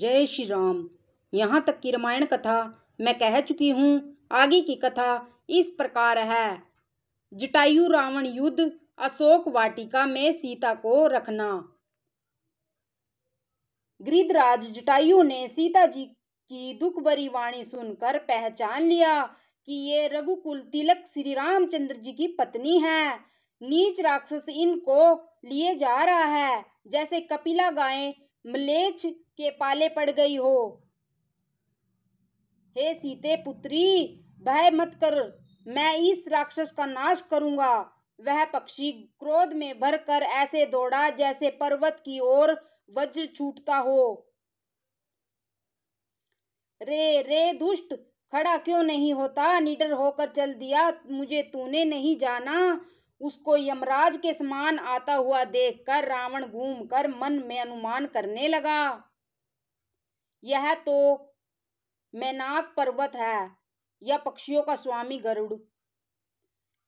जय श्री राम यहाँ तक की रामायण कथा मैं कह चुकी हूँ आगे की कथा इस प्रकार है जटायु रावण युद्ध अशोक वाटिका में सीता को रखना गृधराज जटायु ने सीता जी की दुख भरी वाणी सुनकर पहचान लिया कि ये रघुकुल तिलक श्री रामचंद्र जी की पत्नी है नीच राक्षस इनको लिए जा रहा है जैसे कपिला गायें मलेच के पाले पड़ गई हो हे सीते पुत्री भय मत कर मैं इस राक्षस का नाश करूंगा वह पक्षी क्रोध में भर कर ऐसे दौड़ा जैसे पर्वत की ओर वज्र छूटता हो रे रे दुष्ट खड़ा क्यों नहीं होता निडर होकर चल दिया मुझे तूने नहीं जाना उसको यमराज के समान आता हुआ देखकर रावण घूमकर मन में अनुमान करने लगा यह तो मैनाक पर्वत है या पक्षियों का स्वामी गरुड़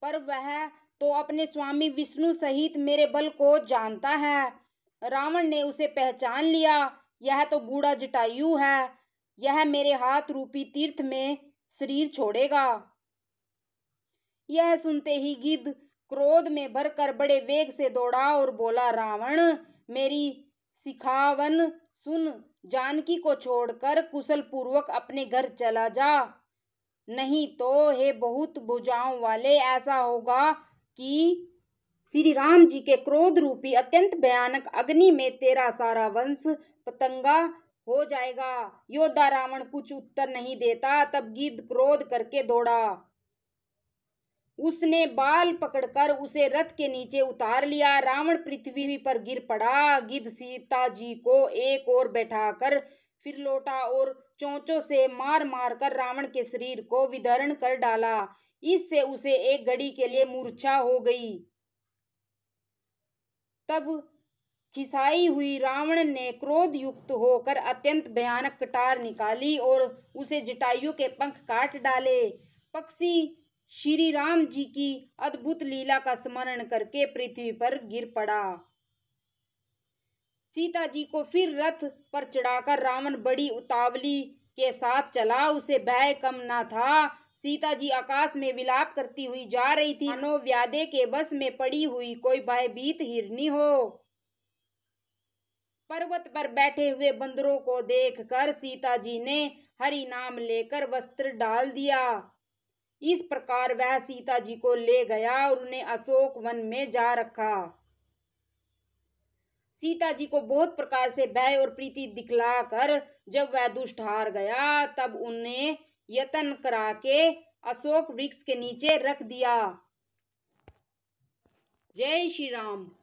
पर वह तो अपने स्वामी विष्णु सहित मेरे बल को जानता है रावण ने उसे पहचान लिया यह तो बूढ़ा जटायु है यह मेरे हाथ रूपी तीर्थ में शरीर छोड़ेगा यह सुनते ही गिद्ध क्रोध में भरकर बड़े वेग से दौड़ा और बोला रावण मेरी सिखावन सुन जानकी को छोड़कर कुशल पूर्वक अपने घर चला जा नहीं तो हे बहुत भुजाओं वाले ऐसा होगा कि श्री राम जी के क्रोध रूपी अत्यंत भयानक अग्नि में तेरा सारा वंश पतंगा हो जाएगा योद्धा रावण कुछ उत्तर नहीं देता तब गिद्ध क्रोध करके दौड़ा उसने बाल पकड़कर उसे रथ के नीचे उतार लिया रावण पृथ्वी पर गिर पड़ा गिद्ध सीता जी को एक और बैठाकर फिर लौटा और चोंचों से मार मार कर रावण के शरीर को विदरण कर डाला इससे उसे एक घड़ी के लिए मूर्छा हो गई तब खिसाई हुई रावण ने क्रोध युक्त होकर अत्यंत भयानक कटार निकाली और उसे जटायु के पंख काट डाले पक्षी श्री राम जी की अद्भुत लीला का स्मरण करके पृथ्वी पर गिर पड़ा सीता जी को फिर रथ पर चढ़ाकर रावण बड़ी उतावली के साथ चला उसे भय कम ना था सीता जी आकाश में विलाप करती हुई जा रही थी मानो के बस में पड़ी हुई कोई भयभीत हिरनी हो पर्वत पर बैठे हुए बंदरों को देखकर सीता जी ने हरि नाम लेकर वस्त्र डाल दिया इस प्रकार वह सीता जी को ले गया और उन्हें अशोक वन में जा रखा सीता जी को बहुत प्रकार से भय और प्रीति दिखलाकर जब वह दुष्ट हार गया तब उन्हें यतन करा के अशोक वृक्ष के नीचे रख दिया जय श्री राम